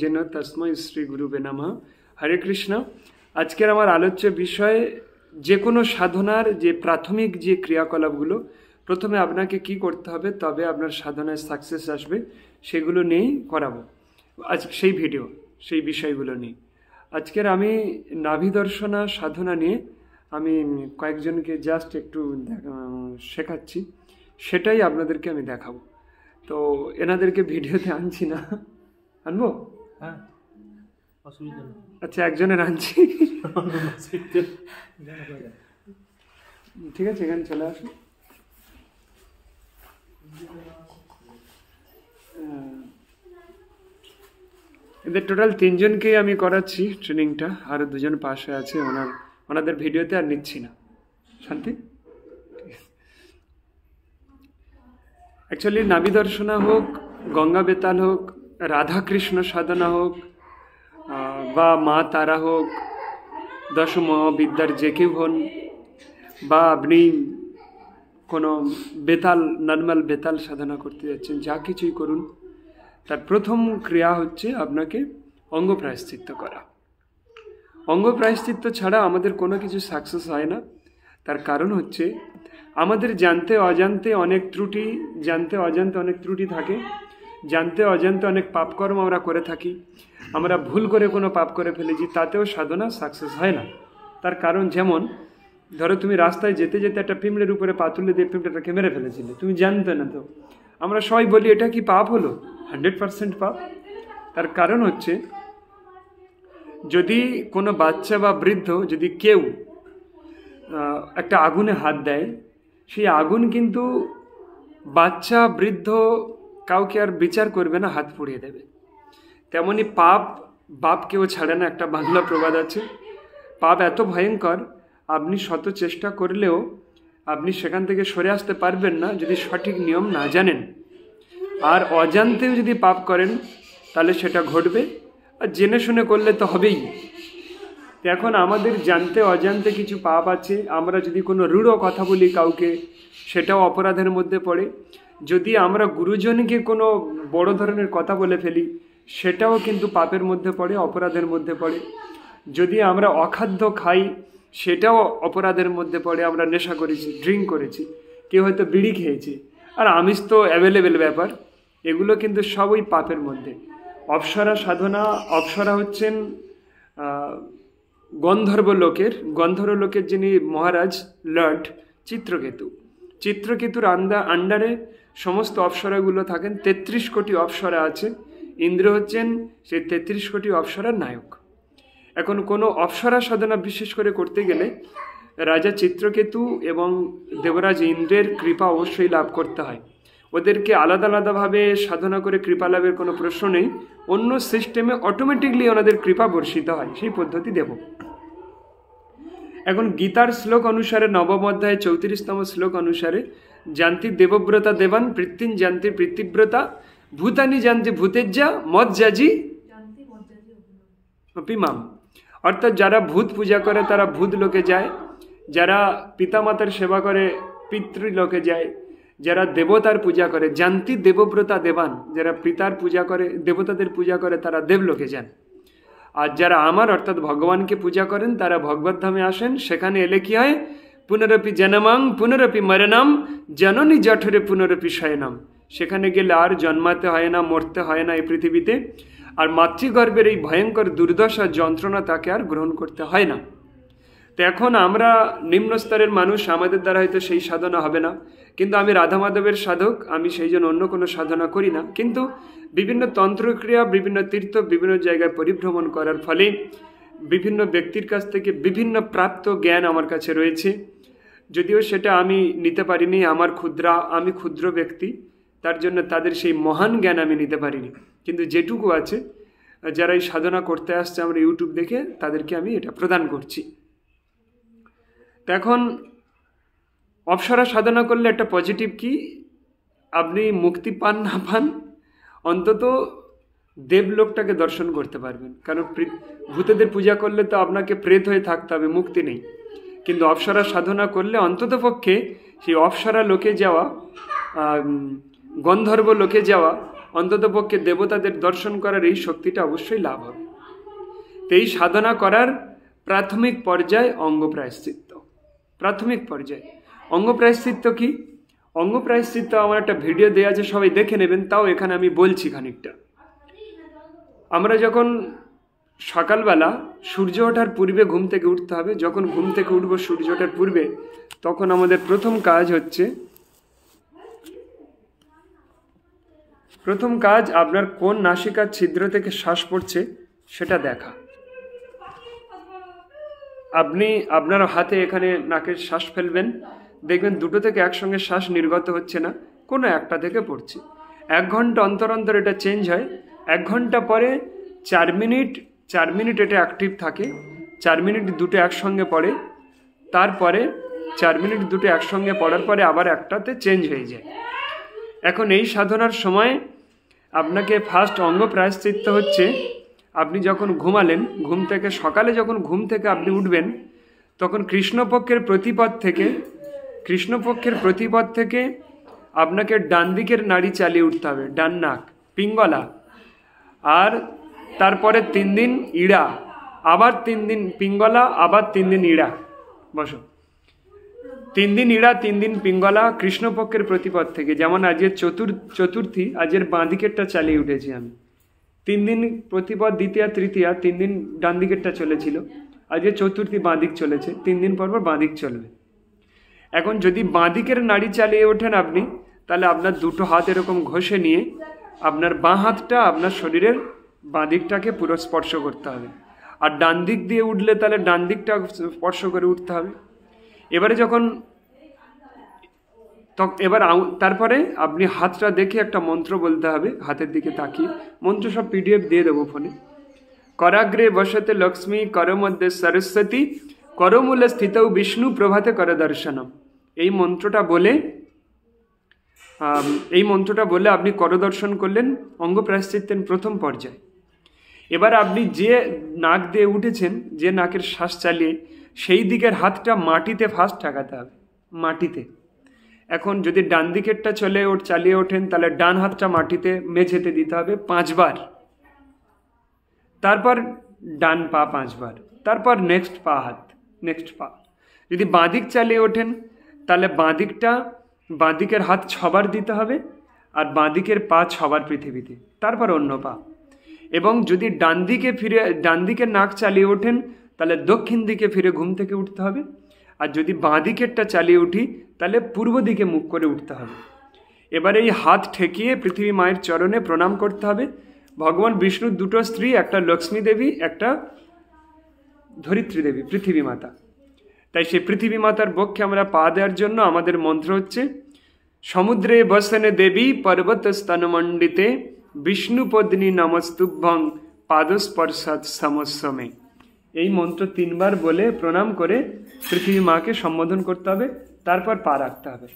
gen তসময় Shri গুরু বেনামা হরে কৃষ্ণ আজকের আমার আলোচ্য বিষয়ে যে কোনো সাধনার যে প্রাথমিক যে ক্রিয়াকলাপগুলো প্রথমে আপনাকে কি করতে হবে তবে আপনার সাধনায় সাকসেস আসবে সেগুলো নিয়েই করাবো আজ সেই ভিডিও সেই বিষয়গুলো নিয়ে আজকের আমি নাভিদর্শনা সাধনা নিয়ে আমি কয়েকজনকে জাস্ট একটু শেখাচ্ছি সেটাই আপনাদেরকে আমি দেখাবো তো এনাদেরকে ভিডিওতে আনছি না আনবো হ্যাঁ অসুবিধা নেই আচ্ছা একজনের আনছি ঠিক আছে এখানে চলে আসুন এদের টোটাল তিনজনকেই আমি করাচ্ছি ট্রেনিংটা আর দুজন পাশে আছে ওনার ওনাদের ভিডিওতে আর নিচ্ছি না শান্তি অ্যাকচুয়ালি নাবি দর্শনা হোক গঙ্গা বেতাল হোক রাধাকৃষ্ণ সাধনা হোক বা মা তারা হোক দশ মহাবিদ্যার যে কেউ হন বা আপনি কোনো বেতাল নর্মাল বেতাল সাধনা করতে যাচ্ছেন যা কিছুই করুন তার প্রথম ক্রিয়া হচ্ছে আপনাকে অঙ্গ প্রায়শ্চিত্ত করা অঙ্গ প্রায়শ্চিত্ত ছাড়া আমাদের কোনো কিছু সাকসেস হয় না তার কারণ হচ্ছে আমাদের জানতে অজান্তে অনেক ত্রুটি জানতে অজান্তে অনেক ত্রুটি থাকে জানতে অজান্তে অনেক পাপকর্ম আমরা করে থাকি আমরা ভুল করে কোনো পাপ করে ফেলেছি তাতেও সাধনা সাকসেস হয় না তার কারণ যেমন ধরো তুমি রাস্তায় যেতে যেতে একটা পিঁপড়ের উপরে পাতুলে দিয়ে পিঁপড়েটাকে মেরে ফেলেছিলে তুমি জানতে না তো আমরা সবাই বলি এটা কি পাপ হলো হান্ড্রেড পারসেন্ট পাপ তার কারণ হচ্ছে যদি কোনো বাচ্চা বা বৃদ্ধ যদি কেউ একটা আগুনে হাত দেয় সেই আগুন কিন্তু বাচ্চা বৃদ্ধ কাউকে আর বিচার করবে না হাত পুড়িয়ে দেবে তেমনি পাপ বাপ কেউ ছাড়ে না একটা বাংলা প্রবাদ আছে পাপ এত ভয়ঙ্কর আপনি শত চেষ্টা করলেও আপনি সেখান থেকে সরে আসতে পারবেন না যদি সঠিক নিয়ম না জানেন আর অজান্তেও যদি পাপ করেন তাহলে সেটা ঘটবে আর জেনে শুনে করলে তো হবেই এখন আমাদের জানতে অজান্তে কিছু পাপ আছে আমরা যদি কোনো রূঢ় কথা বলি কাউকে সেটাও অপরাধের মধ্যে পড়ে যদি আমরা গুরুজনকে কোনো বড় ধরনের কথা বলে ফেলি সেটাও কিন্তু পাপের মধ্যে পড়ে অপরাধের মধ্যে পড়ে যদি আমরা অখাদ্য খাই সেটাও অপরাধের মধ্যে পড়ে আমরা নেশা করেছি ড্রিঙ্ক করেছি কেউ হয়তো বিড়ি খেয়েছে আর আমিষ তো অ্যাভেলেবেল ব্যাপার এগুলো কিন্তু সবই পাপের মধ্যে অপসরা সাধনা অপসরা হচ্ছেন গন্ধর্ব লোকের গন্ধর্ব লোকের যিনি মহারাজ লর্ড চিত্রকেতু চিত্রকেতুর আন্দা আন্ডারে সমস্ত অপসরাগুলো থাকেন তেত্রিশ কোটি অপসরা আছে ইন্দ্র হচ্ছেন সেই তেত্রিশ কোটি অপসরার নায়ক এখন কোনো অপসরা সাধনা বিশেষ করে করতে গেলে রাজা চিত্রকেতু এবং দেবরাজ ইন্দ্রের কৃপা অবশ্যই লাভ করতে হয় ওদেরকে আলাদা আলাদাভাবে সাধনা করে কৃপা লাভের কোনো প্রশ্ন নেই অন্য সিস্টেমে অটোমেটিকলি ওনাদের কৃপা বর্ষিত হয় সেই পদ্ধতি দেব এখন গীতার শ্লোক অনুসারে নবম অধ্যায়ে চৌত্রিশতম শ্লোক অনুসারে জানতি দেবব্রতা দেবান পৃত্তিন জানতি পৃথিব্রতা ভূতানি জানতি ভূতেজ্জা মজ্জাজি পিমাম অর্থাৎ যারা ভূত পূজা করে তারা ভূত লোকে যায় যারা পিতামাতার সেবা করে লোকে যায় যারা দেবতার পূজা করে জানতি দেবব্রতা দেবান যারা পিতার পূজা করে দেবতাদের পূজা করে তারা দেবলোকে যান আর যারা আমার অর্থাৎ ভগবানকে পূজা করেন তারা ভগবত ধামে আসেন সেখানে এলে কী হয় পুনরপি জনমাং পুনরপি মরেনাম জননী জঠরে পুনরপি শয়নাম সেখানে গেলে আর জন্মাতে হয় না মরতে হয় না এই পৃথিবীতে আর মাতৃগর্ভের এই ভয়ঙ্কর দুর্দশা যন্ত্রণা তাকে আর গ্রহণ করতে হয় না তো এখন আমরা নিম্ন স্তরের মানুষ আমাদের দ্বারা হয়তো সেই সাধনা হবে না কিন্তু আমি রাধা মাধবের সাধক আমি সেই জন্য অন্য কোনো সাধনা করি না কিন্তু বিভিন্ন তন্ত্রক্রিয়া বিভিন্ন তীর্থ বিভিন্ন জায়গায় পরিভ্রমণ করার ফলে বিভিন্ন ব্যক্তির কাছ থেকে বিভিন্ন প্রাপ্ত জ্ঞান আমার কাছে রয়েছে যদিও সেটা আমি নিতে পারিনি আমার ক্ষুদ্রা আমি ক্ষুদ্র ব্যক্তি তার জন্য তাদের সেই মহান জ্ঞান আমি নিতে পারিনি কিন্তু যেটুকু আছে যারা এই সাধনা করতে আসছে আমরা ইউটিউব দেখে তাদেরকে আমি এটা প্রদান করছি তো এখন অপসরা সাধনা করলে একটা পজিটিভ কি আপনি মুক্তি পান না পান অন্তত দেবলোকটাকে দর্শন করতে পারবেন কারণ ভূতেদের পূজা করলে তো আপনাকে প্রেত হয়ে থাকতে হবে মুক্তি নেই কিন্তু অপসরা সাধনা করলে অন্তত পক্ষে সেই অপসরা লোকে যাওয়া গন্ধর্ব লোকে যাওয়া অন্তত পক্ষে দেবতাদের দর্শন করার এই শক্তিটা অবশ্যই লাভ হবে তো এই সাধনা করার প্রাথমিক পর্যায়ে অঙ্গ প্রায়শ্চিত প্রাথমিক পর্যায়ে অঙ্গ প্রায়শ্চিত্ত কী অঙ্গ প্রায়শ্চিত্ত আমার একটা ভিডিও দেওয়া আছে সবাই দেখে নেবেন তাও এখানে আমি বলছি খানিকটা আমরা যখন সকালবেলা সূর্য ওঠার পূর্বে ঘুম থেকে উঠতে হবে যখন ঘুম থেকে উঠব সূর্য ওঠার পূর্বে তখন আমাদের প্রথম কাজ হচ্ছে প্রথম কাজ আপনার কোন নাসিকার ছিদ্র থেকে শ্বাস পড়ছে সেটা দেখা আপনি আপনার হাতে এখানে নাকের শ্বাস ফেলবেন দেখবেন দুটো থেকে একসঙ্গে শ্বাস নির্গত হচ্ছে না কোনো একটা থেকে পড়ছে এক ঘন্টা অন্তর অন্তর এটা চেঞ্জ হয় এক ঘন্টা পরে চার মিনিট চার মিনিট এটা অ্যাক্টিভ থাকে চার মিনিট দুটো একসঙ্গে পড়ে তারপরে চার মিনিট দুটো একসঙ্গে পড়ার পরে আবার একটাতে চেঞ্জ হয়ে যায় এখন এই সাধনার সময় আপনাকে ফার্স্ট অঙ্গ প্রায়শ্চিত্ত হচ্ছে আপনি যখন ঘুমালেন ঘুম থেকে সকালে যখন ঘুম থেকে আপনি উঠবেন তখন কৃষ্ণপক্ষের প্রতিপদ থেকে কৃষ্ণপক্ষের প্রতিপদ থেকে আপনাকে ডান দিকের নাড়ি চালিয়ে উঠতে হবে ডান নাক পিঙ্গলা আর তারপরে তিন দিন ইড়া আবার তিন দিন পিঙ্গলা আবার তিন দিন ইড়া বসো তিন দিন ইড়া তিন দিন পিঙ্গলা কৃষ্ণপক্ষের প্রতিপদ থেকে যেমন আজের চতুর চতুর্থী আজের বাঁ দিকেরটা চালিয়ে উঠেছি আমি তিন দিন প্রতিপদ দ্বিতীয়া তৃতীয়া তিন দিন ডান দিকেরটা চলেছিল আজকে চতুর্থী বাঁ দিক চলেছে তিন দিন পর পর বাঁ দিক চলবে এখন যদি বাঁ দিকের নাড়ি চালিয়ে ওঠেন আপনি তাহলে আপনার দুটো হাত এরকম ঘষে নিয়ে আপনার বাঁ হাতটা আপনার শরীরের বাঁ দিকটাকে পুরো স্পর্শ করতে হবে আর ডান দিক দিয়ে উঠলে তাহলে ডান দিকটা স্পর্শ করে উঠতে হবে এবারে যখন তখন এবার তারপরে আপনি হাতটা দেখে একটা মন্ত্র বলতে হবে হাতের দিকে তাকিয়ে মন্ত্র সব পিডিএফ দিয়ে দেবো ফোনে করাগ্রে বসতে লক্ষ্মী করমধ্যে সরস্বতী করমূলে স্থিত বিষ্ণু প্রভাতে কর দর্শনম এই মন্ত্রটা বলে এই মন্ত্রটা বলে আপনি করদর্শন করলেন অঙ্গ প্রায়শ্চিত্তেন প্রথম পর্যায়ে এবার আপনি যে নাক দিয়ে উঠেছেন যে নাকের শ্বাস চালিয়ে সেই দিকের হাতটা মাটিতে ফার্স্ট ঠেকাতে হবে মাটিতে এখন যদি ডান দিকেরটা চলে ওঠ চালিয়ে ওঠেন তাহলে ডান হাতটা মাটিতে মেঝেতে দিতে হবে পাঁচবার তারপর ডান পা পাঁচবার তারপর নেক্সট পা হাত নেক্সট পা যদি বাঁদিক চালিয়ে ওঠেন তাহলে বাঁদিকটা বাঁদিকের হাত ছবার দিতে হবে আর বাঁদিকের পা ছবার পৃথিবীতে তারপর অন্য পা এবং যদি ডান দিকে ফিরে ডান দিকে নাক চালিয়ে ওঠেন তাহলে দক্ষিণ দিকে ফিরে ঘুম থেকে উঠতে হবে আর যদি বাঁ দিকেরটা চালিয়ে উঠি তাহলে পূর্ব দিকে মুখ করে উঠতে হবে এবারে এই হাত ঠেকিয়ে পৃথিবী মায়ের চরণে প্রণাম করতে হবে ভগবান বিষ্ণুর দুটো স্ত্রী একটা লক্ষ্মী দেবী একটা ধরিত্রী দেবী পৃথিবী মাতা তাই সেই পৃথিবী মাতার বক্ষে আমরা পা দেওয়ার জন্য আমাদের মন্ত্র হচ্ছে সমুদ্রে বসনে দেবী পর্বত স্তনমণ্ডিতে বিষ্ণুপদ্নী নমস্তুভ্যং পাদস্পর্শাৎ সমসমে এই মন্ত্র তিনবার বলে প্রণাম করে পৃথিবী মাকে সম্বোধন করতে হবে তারপর পা রাখতে হবে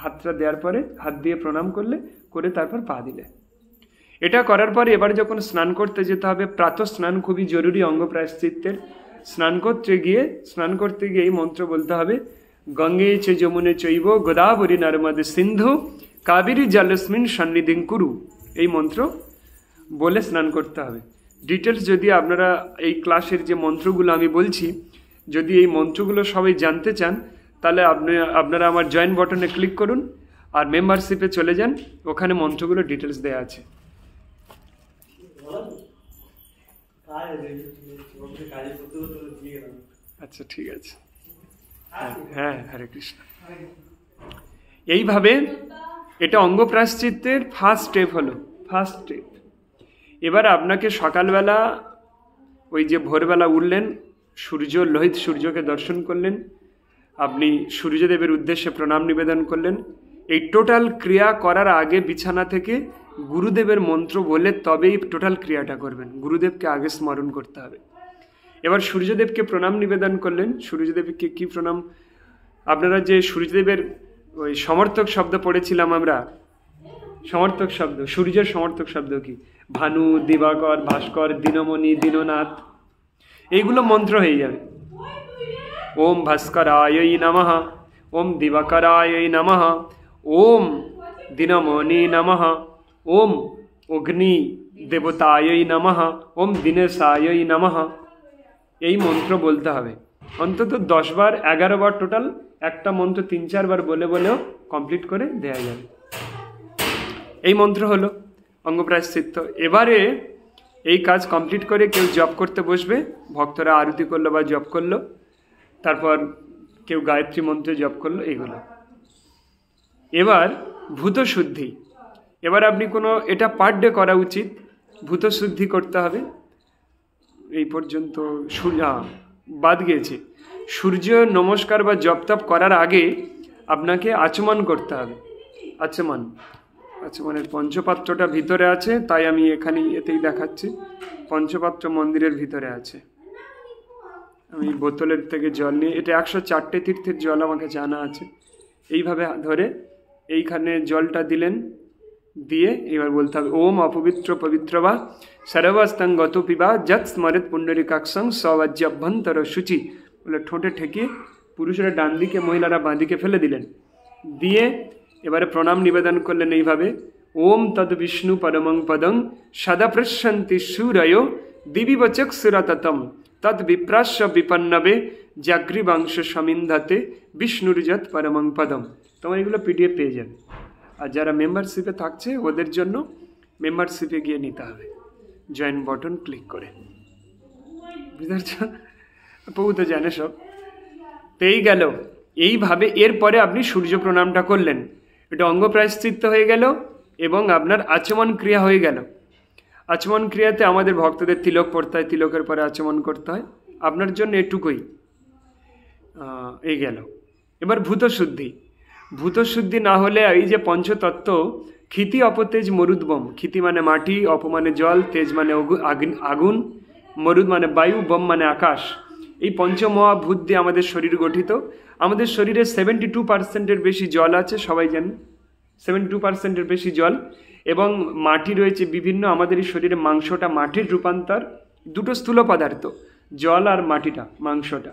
হাতটা দেওয়ার পরে হাত দিয়ে প্রণাম করলে করে তারপর পা দিলে এটা করার পরে এবার যখন স্নান করতে যেতে হবে প্রাতঃ স্নান খুবই জরুরি অঙ্গ প্রায়শ্চিত্তের স্নান করতে গিয়ে স্নান করতে গিয়ে এই মন্ত্র বলতে হবে গঙ্গে চে যমুনে চৈব গোদাবরী নর্মদে সিন্ধু কাবেরী জলস্মিন সন্নিধিং কুরু এই মন্ত্র বলে স্নান করতে হবে ডিটেলস যদি আপনারা এই ক্লাসের যে মন্ত্রগুলো আমি বলছি যদি এই মন্ত্রগুলো সবাই জানতে চান তাহলে আপনি আপনারা আমার জয়েন বটনে ক্লিক করুন আর মেম্বারশিপে চলে যান ওখানে মন্ত্রগুলো ডিটেলস দেওয়া আছে আচ্ছা ঠিক আছে হ্যাঁ হরে কৃষ্ণ এইভাবে এটা অঙ্গপ্রাশ্চিত্যের ফার্স্ট স্টেপ হলো ফার্স্ট স্টেপ এবার আপনাকে সকালবেলা ওই যে ভোরবেলা উঠলেন সূর্য লোহিত সূর্যকে দর্শন করলেন আপনি সূর্যদেবের উদ্দেশ্যে প্রণাম নিবেদন করলেন এই টোটাল ক্রিয়া করার আগে বিছানা থেকে গুরুদেবের মন্ত্র বলে তবেই টোটাল ক্রিয়াটা করবেন গুরুদেবকে আগে স্মরণ করতে হবে এবার সূর্যদেবকে প্রণাম নিবেদন করলেন সূর্যদেবকে কি প্রণাম আপনারা যে সূর্যদেবের ওই সমর্থক শব্দ পড়েছিলাম আমরা সমর্থক শব্দ সূর্যের সমর্থক শব্দ কি ভানু দিবাকর ভাস্কর দীনমণি দীননাথ এইগুলো মন্ত্র হয়ে যাবে ওম ভাস্করায়ই নমঃ ওম দিবাকরায়ই নমঃ ওম দীনমণি নমঃ ওম অগ্নি দেবতায়ই নমঃ ওম দীনেশায়ই নমঃ এই মন্ত্র বলতে হবে অন্তত দশবার এগারো বার টোটাল একটা মন্ত্র তিন চারবার বলে বলেও কমপ্লিট করে দেয়া যাবে এই মন্ত্র হলো অঙ্গপ্রায়শ্চিত্ত এবারে এই কাজ কমপ্লিট করে কেউ জব করতে বসবে ভক্তরা আরতি করলো বা জব করলো তারপর কেউ গায়ত্রী মন্ত্রে জব করলো এগুলো এবার ভূতশুদ্ধি এবার আপনি কোনো এটা পার ডে করা উচিত ভূতশুদ্ধি করতে হবে এই পর্যন্ত সূর্য বাদ গিয়েছে সূর্য নমস্কার বা জপ তপ করার আগে আপনাকে আচমন করতে হবে আচমন আচ্ছা মানে পঞ্চপাত্রটা ভিতরে আছে তাই আমি এখানেই এতেই দেখাচ্ছি পঞ্চপাত্র মন্দিরের ভিতরে আছে আমি বোতলের থেকে জল নিয়ে এটা একশো চারটে তীর্থের জল আমাকে জানা আছে এইভাবে ধরে এইখানে জলটা দিলেন দিয়ে এবার বলতে হবে ওম অপবিত্র পবিত্র বা সরবাস্তং গত পিবা যত স্মরিত পুণ্ডরিকাক্ষং সবাজ্যভ্যন্তর সূচি বলে ঠোঁটে ঠেকে পুরুষরা ডান দিকে মহিলারা বাঁ দিকে ফেলে দিলেন দিয়ে এবারে প্রণাম নিবেদন করলেন এইভাবে ওম তদ বিষ্ণু পদমং পদং সদা প্রশান্তি সুরয় দিবিবচক সুরততম তদ বিপ্রাশ্য বিপন্নবে জাগ্রীবাংশ সমিন্ধাতে বিষ্ণুরজত পরমং পদম তোমার এগুলো পিডিএফ পেয়ে যাবে আর যারা মেম্বারশিপে থাকছে ওদের জন্য মেম্বারশিপে গিয়ে নিতে হবে জয়েন বটন ক্লিক করে বুঝতে তো জানে সব পেয়ে গেল এইভাবে এরপরে আপনি সূর্য প্রণামটা করলেন এটা অঙ্গ প্রায়শ্চিত্ত হয়ে গেল এবং আপনার আচমন ক্রিয়া হয়ে গেল আচমন ক্রিয়াতে আমাদের ভক্তদের তিলক পড়তে হয় তিলকের পরে আচমন করতে হয় আপনার জন্য এটুকুই এই গেল এবার ভূতশুদ্ধি ভূতশুদ্ধি না হলে এই যে পঞ্চতত্ত্ব ক্ষিতি অপতেজ মরুদ্বম ক্ষিতি মানে মাটি অপমানে জল তেজ মানে আগুন মরুদ মানে বায়ু বম মানে আকাশ এই পঞ্চমহাভূত দিয়ে আমাদের শরীর গঠিত আমাদের শরীরে সেভেন্টি টু পার্সেন্টের বেশি জল আছে সবাই জানেন সেভেন্টি টু পার্সেন্টের বেশি জল এবং মাটি রয়েছে বিভিন্ন আমাদের এই শরীরে মাংসটা মাটির রূপান্তর দুটো স্থূল পদার্থ জল আর মাটিটা মাংসটা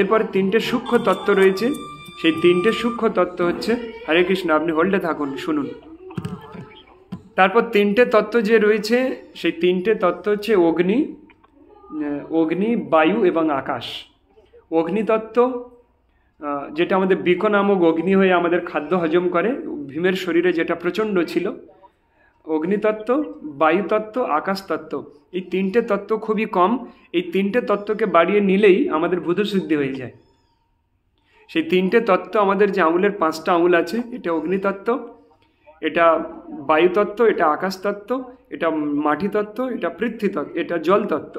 এরপরে তিনটে সূক্ষ্ম তত্ত্ব রয়েছে সেই তিনটে সূক্ষ্ম তত্ত্ব হচ্ছে হরে কৃষ্ণ আপনি হোল্ডে থাকুন শুনুন তারপর তিনটে তত্ত্ব যে রয়েছে সেই তিনটে তত্ত্ব হচ্ছে অগ্নি অগ্নি বায়ু এবং আকাশ অগ্নিতত্ত্ব যেটা আমাদের বিক নামক অগ্নি হয়ে আমাদের খাদ্য হজম করে ভীমের শরীরে যেটা প্রচণ্ড ছিল অগ্নিতত্ত্ব বায়ুতত্ত্ব আকাশতত্ত্ব এই তিনটে তত্ত্ব খুবই কম এই তিনটে তত্ত্বকে বাড়িয়ে নিলেই আমাদের বুধশুদ্ধি হয়ে যায় সেই তিনটে তত্ত্ব আমাদের যে আঙুলের পাঁচটা আঙুল আছে এটা অগ্নিতত্ত্ব এটা বায়ুতত্ত্ব এটা আকাশতত্ত্ব এটা মাটিতত্ত্ব এটা পৃথ্বীতত্ত্ব এটা জলতত্ত্ব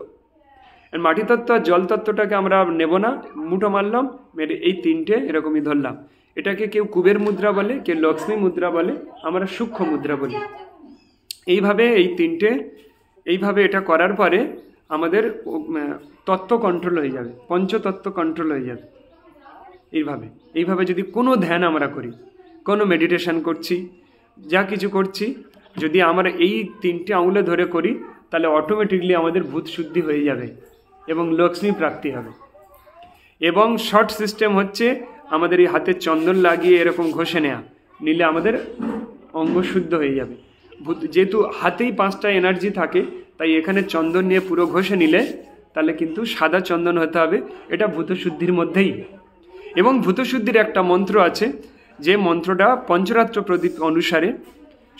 মাটি তত্ত্ব আর জল তত্ত্বটাকে আমরা নেব না মুঠো মারলাম মেরে এই তিনটে এরকমই ধরলাম এটাকে কেউ কুবের মুদ্রা বলে কেউ লক্ষ্মী মুদ্রা বলে আমরা সূক্ষ্ম মুদ্রা বলি এইভাবে এই তিনটে এইভাবে এটা করার পরে আমাদের তত্ত্ব কন্ট্রোল হয়ে যাবে পঞ্চতত্ত্ব কন্ট্রোল হয়ে যাবে এইভাবে এইভাবে যদি কোনো ধ্যান আমরা করি কোনো মেডিটেশন করছি যা কিছু করছি যদি আমরা এই তিনটে আঙুলে ধরে করি তাহলে অটোমেটিকলি আমাদের ভূত শুদ্ধি হয়ে যাবে এবং লক্ষ্মী প্রাপ্তি হবে এবং শর্ট সিস্টেম হচ্ছে আমাদের এই হাতে চন্দন লাগিয়ে এরকম ঘষে নেওয়া নিলে আমাদের অঙ্গ শুদ্ধ হয়ে যাবে যেহেতু হাতেই পাঁচটা এনার্জি থাকে তাই এখানে চন্দন নিয়ে পুরো ঘষে নিলে তাহলে কিন্তু সাদা চন্দন হতে হবে এটা ভূতশুদ্ধির মধ্যেই এবং ভূতশুদ্ধির একটা মন্ত্র আছে যে মন্ত্রটা পঞ্চরাত্র প্রদীপ অনুসারে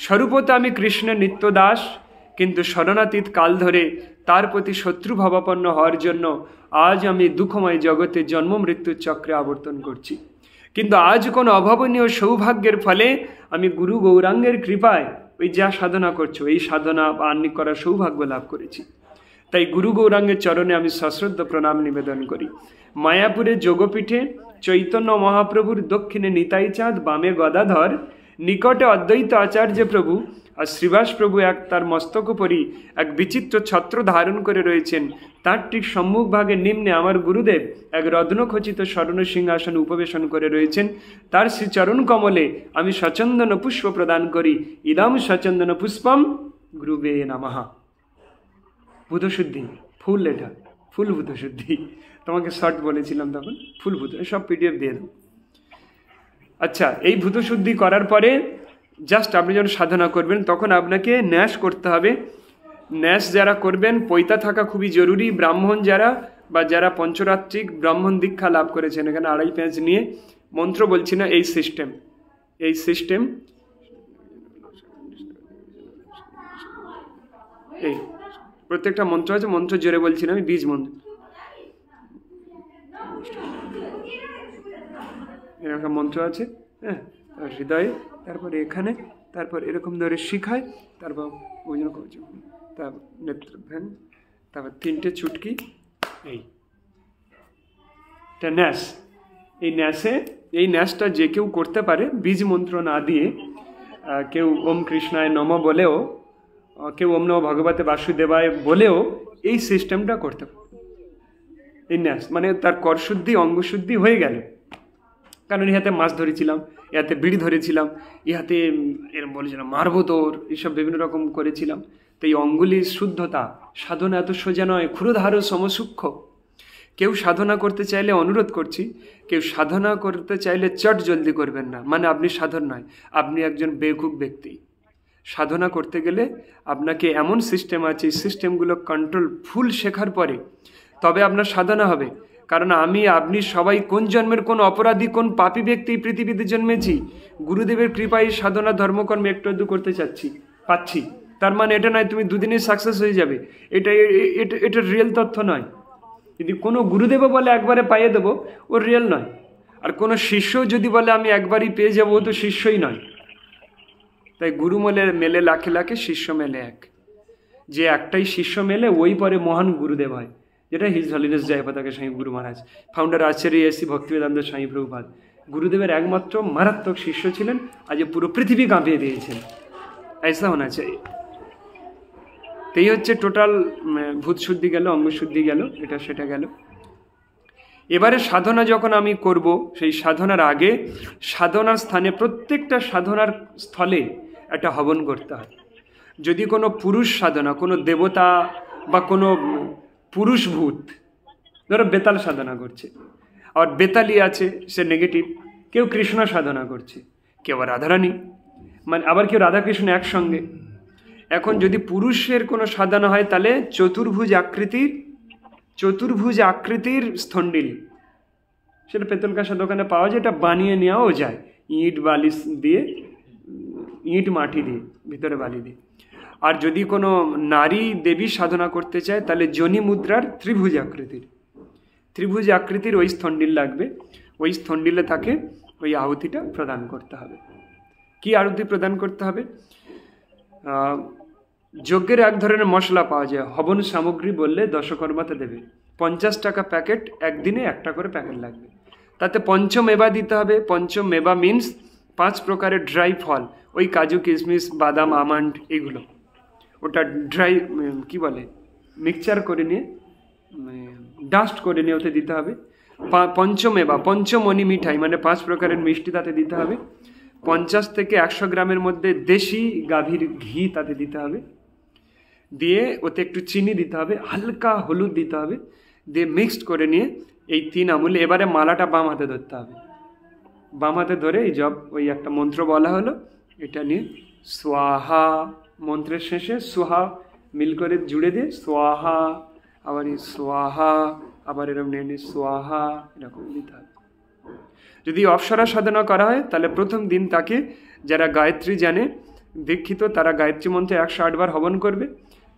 স্বরূপত আমি কৃষ্ণের নিত্য দাস কিন্তু স্মরণাতীত কাল ধরে তার প্রতি শত্রুভাবাপন্ন হওয়ার জন্য আজ আমি দুঃখময় জগতে জন্ম মৃত্যুর চক্রে আবর্তন করছি কিন্তু আজ কোনো অভাবনীয় সৌভাগ্যের ফলে আমি গুরু গৌরাঙ্গের কৃপায় ওই যা সাধনা করছো এই সাধনা বা আন্নি করার সৌভাগ্য লাভ করেছি তাই গুরু গৌরাঙ্গের চরণে আমি সশ্রদ্ধ প্রণাম নিবেদন করি মায়াপুরের যোগপীঠে চৈতন্য মহাপ্রভুর দক্ষিণে নিতাই চাঁদ বামে গদাধর নিকটে অদ্বৈত আচার্য প্রভু আর শ্রীবাস প্রভু এক তার মস্তক পরি এক বিচিত্র ছত্র ধারণ করে রয়েছেন তার ঠিক সম্মুখ নিম্নে আমার গুরুদেব এক রত্নখচিত স্বর্ণ সিংহাসন উপবেশন করে রয়েছেন তার শ্রীচরণ কমলে আমি স্বচন্দন পুষ্প প্রদান করি ইদাম স্বচন্দন পুষ্পম গ্রুবে নামাহা বুধশুদ্ধি ফুল এটা ফুল বুধশুদ্ধি তোমাকে শর্ট বলেছিলাম তখন ফুল বুধ সব পিডিএফ দিয়ে দেবো আচ্ছা এই ভূতশুদ্ধি করার পরে জাস্ট আপনি যখন সাধনা করবেন তখন আপনাকে ন্যাস করতে হবে ন্যাস যারা করবেন পৈতা থাকা খুবই জরুরি ব্রাহ্মণ যারা বা যারা পঞ্চরাত্রিক ব্রাহ্মণ দীক্ষা লাভ করেছেন এখানে আড়াই পেঁয়াজ নিয়ে মন্ত্র বলছি না এই সিস্টেম এই সিস্টেম এই প্রত্যেকটা মন্ত্র আছে মন্ত্র জোরে বলছি না আমি বীজ মন্ত্র একটা মন্ত্র আছে হ্যাঁ হৃদয়ে তারপরে এখানে তারপর এরকম ধরে শিখায় তারপর ওই জন্য তারপর ভ্যান তারপর তিনটে চুটকি এই ন্যাস এই ন্যাসে এই ন্যাসটা যে কেউ করতে পারে বীজ মন্ত্র না দিয়ে কেউ ওম কৃষ্ণায় নম বলেও কেউ ওম নম ভগবতে বাসুদেবায় বলেও এই সিস্টেমটা করতে পারে এই ন্যাস মানে তার করশুদ্ধি অঙ্গশুদ্ধি হয়ে গেলে কারণ ইহাতে মাছ ধরেছিলাম ইহাতে বিড়ি ধরেছিলাম ইহাতে এরম বলেছিলাম মারব তোর এইসব বিভিন্ন রকম করেছিলাম তো এই অঙ্গুলির শুদ্ধতা সাধনা এত সোজা নয় ক্ষুরধারও সমসূক্ষ্ম কেউ সাধনা করতে চাইলে অনুরোধ করছি কেউ সাধনা করতে চাইলে চট জলদি করবেন না মানে আপনি সাধন নয় আপনি একজন বেকুক ব্যক্তি সাধনা করতে গেলে আপনাকে এমন সিস্টেম আছে এই সিস্টেমগুলো কন্ট্রোল ফুল শেখার পরে তবে আপনার সাধনা হবে কারণ আমি আপনি সবাই কোন জন্মের কোন অপরাধী কোন পাপি ব্যক্তি পৃথিবীতে জন্মেছি গুরুদেবের কৃপায় সাধনা ধর্মকর্মে একটু একটু করতে চাচ্ছি পাচ্ছি তার মানে এটা নয় তুমি দুদিনে সাকসেস হয়ে যাবে এটা এটা এটা রিয়েল তথ্য নয় যদি কোনো গুরুদেবও বলে একবারে পাইয়ে দেবো ও রিয়েল নয় আর কোনো শিষ্য যদি বলে আমি একবারই পেয়ে যাবো তো শিষ্যই নয় তাই গুরু মেলে মেলে লাখে লাখে শিষ্য মেলে এক যে একটাই শিষ্য মেলে ওই পরে মহান গুরুদেব হয় যেটা his holiness Jayapataka Swami Guru Maharaj founder Acharya A C Bhaktivedanta Swami Prabhupada গুরুদেবের একমাত্র মারাত্মক শিষ্য ছিলেন আজ পুরো পৃথিবী কাঁপিয়ে দিয়েছেন ঐসা মনে আছে এই হচ্ছে টোটাল ভূত শুদ্ধি গেল অঙ্গ শুদ্ধি গেল এটা সেটা গেল এবারে সাধনা যখন আমি করব সেই সাধনার আগে সাধনার স্থানে প্রত্যেকটা সাধনার স্থলে একটা হবন করতে হয় যদি কোনো পুরুষ সাধনা কোনো দেবতা বা কোনো পুরুষ ভূত ধরো বেতাল সাধনা করছে আর বেতালি আছে সে নেগেটিভ কেউ কৃষ্ণ সাধনা করছে কেউ আবার রাধারানী মানে আবার কেউ রাধাকৃষ্ণ একসঙ্গে এখন যদি পুরুষের কোনো সাধনা হয় তাহলে চতুর্ভুজ আকৃতির চতুর্ভুজ আকৃতির স্থণ্ডিল সেটা পেতল কাঁসা দোকানে পাওয়া যায় এটা বানিয়ে নেওয়াও যায় ইট বালিশ দিয়ে ইট মাটি দিয়ে ভিতরে বালি দিয়ে আর যদি কোনো নারী দেবী সাধনা করতে চায় তাহলে জনি মুদ্রার ত্রিভুজ আকৃতির ত্রিভুজ আকৃতির ওই স্থণ্ডিল লাগবে ওই স্থণ্ডিলে তাকে ওই আহুতিটা প্রদান করতে হবে কি আহুতি প্রদান করতে হবে যজ্ঞের এক ধরনের মশলা পাওয়া যায় হবন সামগ্রী বললে দশকর্মাতে দেবে পঞ্চাশ টাকা প্যাকেট একদিনে একটা করে প্যাকেট লাগবে তাতে পঞ্চম এবা দিতে হবে পঞ্চম এবা মিন্স পাঁচ প্রকারের ড্রাই ফল ওই কাজু কিশমিশ বাদাম আমান্ড এগুলো ওটা ড্রাই কি বলে মিক্সচার করে নিয়ে ডাস্ট করে নিয়ে ওতে দিতে হবে পঞ্চমে বা পঞ্চমণি মিঠাই মানে পাঁচ প্রকারের মিষ্টি তাতে দিতে হবে পঞ্চাশ থেকে একশো গ্রামের মধ্যে দেশি গাভীর ঘি তাতে দিতে হবে দিয়ে ওতে একটু চিনি দিতে হবে হালকা হলুদ দিতে হবে দিয়ে মিক্সড করে নিয়ে এই তিন আমুল এবারে মালাটা বাম হাতে ধরতে হবে বাম হাতে ধরে এই জব ওই একটা মন্ত্র বলা হলো এটা নিয়ে সোয়াহা মন্ত্রের শেষে সোহা মিল করে জুড়ে দিয়ে সোয়াহা আবার এই সোয়াহা আবার এরকম নেনে সোয়াহা এরকম নিতে হবে যদি অপসরা সাধনা করা হয় তাহলে প্রথম দিন তাকে যারা গায়ত্রী জানে দীক্ষিত তারা গায়ত্রী মন্ত্রে একশো আটবার হবন করবে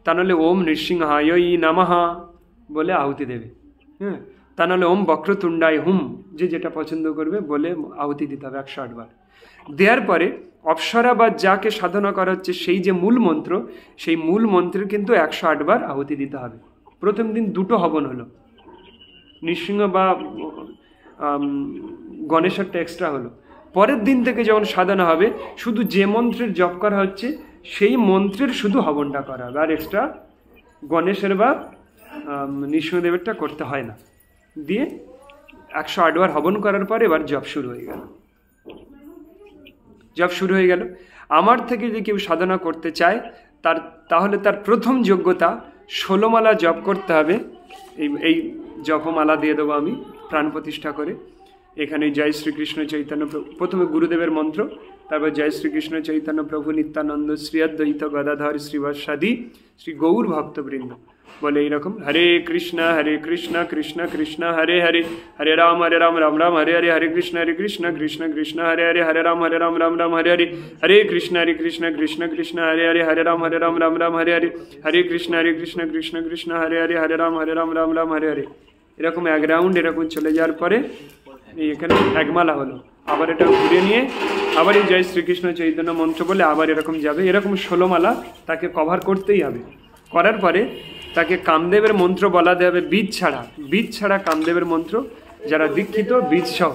তা নাহলে ওম নৃসিংহা ই নামাহা বলে আহুতি দেবে হ্যাঁ তা নাহলে ওম বক্রতুণ্ডায় হুম যে যেটা পছন্দ করবে বলে আহুতি দিতে হবে একশো আটবার দেওয়ার পরে অপসরা বা যাকে সাধনা করা হচ্ছে সেই যে মূল মন্ত্র সেই মূল মন্ত্রের কিন্তু একশো আটবার আহুতি দিতে হবে প্রথম দিন দুটো হবন হলো নৃসিংহ বা গণেশেরটা এক্সট্রা হলো পরের দিন থেকে যখন সাধনা হবে শুধু যে মন্ত্রের জপ করা হচ্ছে সেই মন্ত্রের শুধু হবনটা করা হবে আর এক্সট্রা গণেশের বা নৃসিংহদেবেরটা করতে হয় না দিয়ে একশো আটবার হবন করার পর এবার জব শুরু হয়ে গেল জব শুরু হয়ে গেল আমার থেকে যদি কেউ সাধনা করতে চায় তার তাহলে তার প্রথম যোগ্যতা ষোলোমালা জপ করতে হবে এই এই জপমালা দিয়ে দেবো আমি প্রাণ প্রতিষ্ঠা করে এখানে জয় শ্রীকৃষ্ণ চৈতন্য প্রথমে গুরুদেবের মন্ত্র তারপর জয় শ্রীকৃষ্ণ চৈতন্য প্রভু নিত্যানন্দ শ্রী অদ্বৈত গদাধর শ্রীবাসাদি শ্রী গৌর ভক্তবৃন্দ বলে এইরকম হরে কৃষ্ণ হরে কৃষ্ণ কৃষ্ণ কৃষ্ণ হরে হরে হরে রাম হরে রাম রাম রাম হরে হরে হরে কৃষ্ণ হরে কৃষ্ণ কৃষ্ণ কৃষ্ণ হরে হরে হরে রাম হরে রাম রাম রাম হরে হরে হরে কৃষ্ণ হরে কৃষ্ণ কৃষ্ণ কৃষ্ণ হরে হরে হরে রাম হরে রাম রাম রাম হরে হরে হরে কৃষ্ণ হরে কৃষ্ণ কৃষ্ণ কৃষ্ণ হরে হরে হরে রাম হরে রাম রাম রাম হরে হরে এরকম এক রাউন্ড এরকম চলে যাওয়ার পরে এখানে একমালা হলো আবার এটা ঘুরে নিয়ে আবার এই জয় শ্রীকৃষ্ণ চৈতন্য মন্ত্র বলে আবার এরকম যাবে এরকম ষোলোমালা তাকে কভার করতেই হবে করার পরে তাকে কামদেবের মন্ত্র বলা দেবে বীজ ছাড়া বীজ ছাড়া কামদেবের মন্ত্র যারা দীক্ষিত বীজ সহ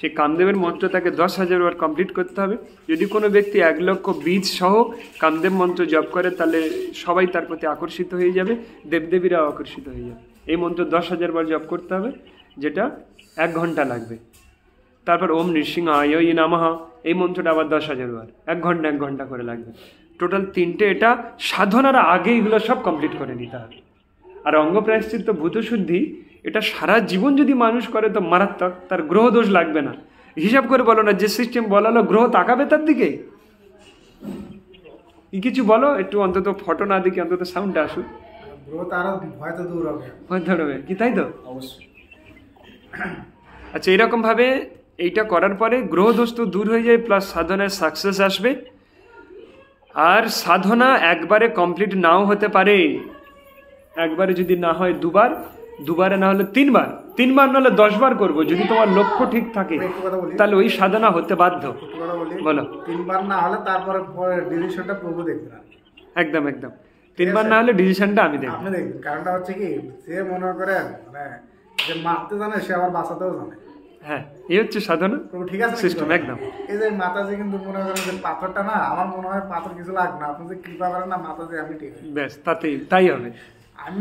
সেই কামদেবের মন্ত্র তাকে দশ হাজার বার কমপ্লিট করতে হবে যদি কোনো ব্যক্তি এক লক্ষ বীজ সহ কামদেব মন্ত্র জপ করে তাহলে সবাই তার প্রতি আকর্ষিত হয়ে যাবে দেবদেবীরাও আকর্ষিত হয়ে যাবে এই মন্ত্র দশ হাজার বার জপ করতে হবে যেটা এক ঘন্টা লাগবে তারপর ওম নৃসিংহ আয় নামাহা এই মন্ত্রটা আবার দশ হাজার বার এক ঘন্টা এক ঘন্টা করে লাগবে টোটাল তিনটে এটা সাধনার আগে এগুলো সব কমপ্লিট করে নিতে হবে আর অঙ্গ প্রায়শ্চিত্ত ভূতশুদ্ধি এটা সারা জীবন যদি মানুষ করে তো মারাত্মক তার গ্রহ দোষ লাগবে না হিসাব করে বলো না যে সিস্টেম বলালো গ্রহ তাকাবে তার দিকে কিছু বলো একটু অন্তত ফটো না দেখি অন্তত সাউন্ডটা আসুক আচ্ছা এরকম দূর হবে কি তাই তো আচ্ছা এইটা করার পরে গ্রহ দোষ তো দূর হয়ে যায় প্লাস সাধনায় সাকসেস আসবে আর সাধনা একবারে কমপ্লিট নাও হতে পারে একবারে যদি না হয় দুবার দুবারে না হলে তিনবার তিনবার না হলে দশবার করবো যদি তোমার লক্ষ্য ঠিক থাকে তাহলে ওই সাধনা হতে বাধ্য বলো তিনবার না হলে তারপরে ডিসিশনটা প্রভু দেখবেন একদম একদম তিনবার না হলে ডিসিশনটা আমি দেখি কারণটা হচ্ছে কি সে মনে করেন মানে যে মারতে জানে সে আবার বাঁচাতেও জানে হ্যাঁ, আমি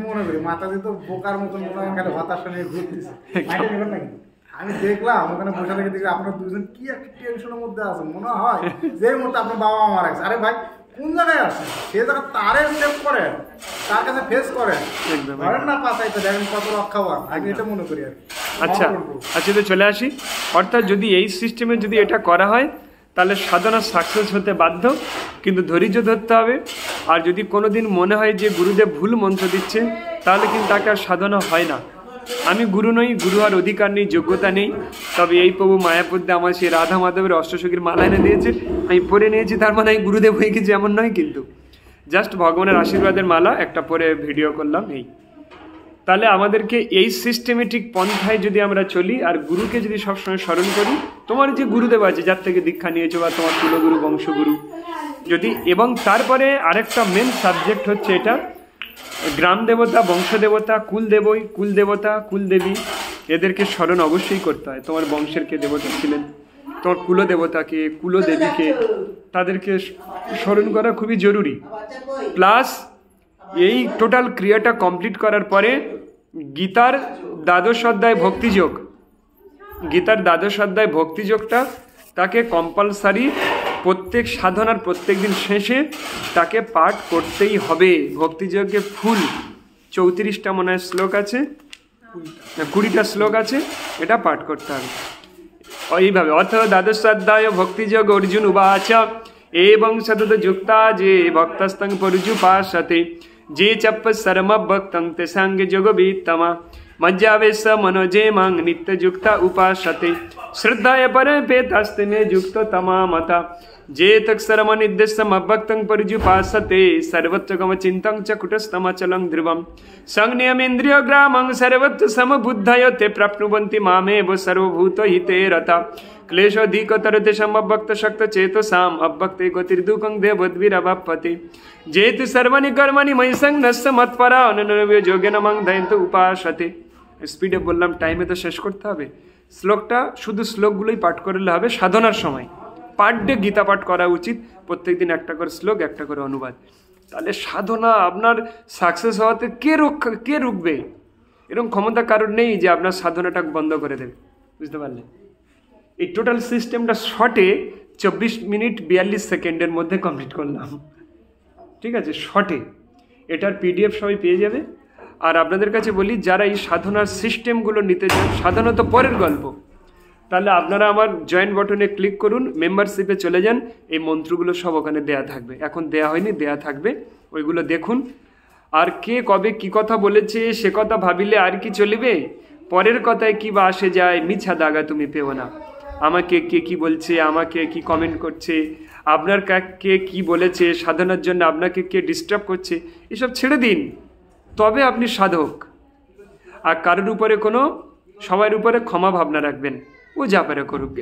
মনে করি মাতাজি তো বোকার মতন হতাশা নিয়ে ঘুরতেছে আমি দেখলাম ওখানে বসে থেকে দেখি আপনার দুজন কি একটা টেনশনের মধ্যে আছে মনে হয় যে মুহূর্তে আপনার বাবা মা মারা গেছে আরে ভাই কোন জায়গায় আসে সে জায়গা তারে সেভ করেন তার কাছে ফেস করেন না পাশাইতে দেখেন কত রক্ষা হওয়ার আমি এটা মনে করি আর কি আচ্ছা আচ্ছা তো চলে আসি অর্থাৎ যদি এই সিস্টেমে যদি এটা করা হয় তাহলে সাধনা সাকসেস হতে বাধ্য কিন্তু ধৈর্য ধরতে হবে আর যদি কোনো দিন মনে হয় যে গুরুদেব ভুল মন্ত্র দিচ্ছে তাহলে কিন্তু তাকে আর সাধনা হয় না আমি গুরু নই গুরু আর অধিকার নেই যোগ্যতা নেই তবে এই প্রভু মায়াপদ্যে আমার সেই রাধা মাধবের অষ্টসখীর মালা এনে দিয়েছে আমি পরে নিয়েছি তার মানে আমি গুরুদেব হয়ে গেছি এমন নয় কিন্তু জাস্ট ভগবানের আশীর্বাদের মালা একটা পরে ভিডিও করলাম এই তাহলে আমাদেরকে এই সিস্টেমেটিক পন্থায় যদি আমরা চলি আর গুরুকে যদি সবসময় স্মরণ করি তোমার যে গুরুদেব আছে যার থেকে দীক্ষা নিয়েছো বা তোমার কুলগুরু বংশগুরু যদি এবং তারপরে আরেকটা মেন সাবজেক্ট হচ্ছে এটা গ্রাম দেবতা বংশদেবতা কুল দেবই কুল দেবতা কুল দেবী এদেরকে স্মরণ অবশ্যই করতে হয় তোমার বংশের কে দেবতা ছিলেন তোমার কুলদেবতাকে কুলদেবীকে তাদেরকে স্মরণ করা খুবই জরুরি প্লাস এই টোটাল ক্রিয়াটা কমপ্লিট করার পরে গীতার দ্বাদশ অধ্যায় ভক্তিযোগ গীতার দ্বাদশ অধ্যায় ভক্তিযোগটা তাকে কম্পালসারি প্রত্যেক সাধনার প্রত্যেক দিন শেষে তাকে পাঠ করতেই হবে ভক্তিযোগে ফুল চৌত্রিশটা মনে হয় শ্লোক আছে কুড়িটা শ্লোক আছে এটা পাঠ করতে হবে এইভাবে অর্থ অধ্যায় ভক্তিযোগ অর্জুন উবাচ এবং সতত যুক্তা যে ভক্তস্তং সাথে जे चप सरम भक्तं तेसांग जोगवीतमा मज्जावे स मनोजे मांग नित्य जुक्ता उपासते श्रद्धाय पर पेतास्ते में युक्त तमामता जे तक सर्व निर्देश भक्तं परिजुपासते सर्वत्र गम चिंतं च कुटस्तमचलं ध्रुवं संनियमेन्द्रिय ग्रामं सर्वत्र समबुद्धयो ते प्राप्नुवन्ति मामेव सर्वभूत हिते रता क्लेशोऽधिकतरतेषम् अव्यक्तशक्त चेतसाम् अव्यक्ते गतिर्दुःखं देवद्भिरवाप्पति जे तु सर्वाणि कर्माणि সং নস্য মৎপরা অননবীয় যোগেন নমং দয়ন্ত উপাসতে স্পিডে বললাম টাইমে তো শেষ করতে হবে শ্লোকটা শুধু শ্লোকগুলোই পাঠ করলে হবে সাধনার সময় পার ডে গীতা পাঠ করা উচিত প্রত্যেক দিন একটা করে শ্লোক একটা করে অনুবাদ তাহলে সাধনা আপনার সাকসেস হওয়াতে কে রক্ষা কে রুখবে এরকম ক্ষমতা কারণ নেই যে আপনার সাধনাটা বন্ধ করে দেবে বুঝতে পারলেন এই টোটাল সিস্টেমটা শর্টে চব্বিশ মিনিট বিয়াল্লিশ সেকেন্ডের মধ্যে কমপ্লিট করলাম ঠিক আছে শর্টে এটার পিডিএফ সবাই পেয়ে যাবে আর আপনাদের কাছে বলি যারা এই সাধনার সিস্টেমগুলো নিতে চান সাধারণত পরের গল্প তাহলে আপনারা আমার জয়েন্ট বটনে ক্লিক করুন মেম্বারশিপে চলে যান এই মন্ত্রগুলো সব ওখানে দেয়া থাকবে এখন দেয়া হয়নি দেয়া থাকবে ওইগুলো দেখুন আর কে কবে কি কথা বলেছে সে কথা ভাবিলে আর কি চলিবে পরের কথায় কি বা আসে যায় মিছা দাগা তুমি পেও না আমাকে কে কি বলছে আমাকে কি কমেন্ট করছে আপনার কে কি বলেছে সাধনার জন্য আপনাকে কে ডিস্টার্ব করছে এসব ছেড়ে দিন তবে আপনি সাধক আর কারোর উপরে কোনো সবার উপরে ক্ষমা ভাবনা রাখবেন ও যা পারে আপনি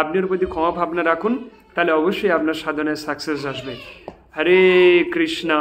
আপনার প্রতি ক্ষমা ভাবনা রাখুন তাহলে অবশ্যই আপনার সাধনায় সাকসেস আসবে হরে কৃষ্ণা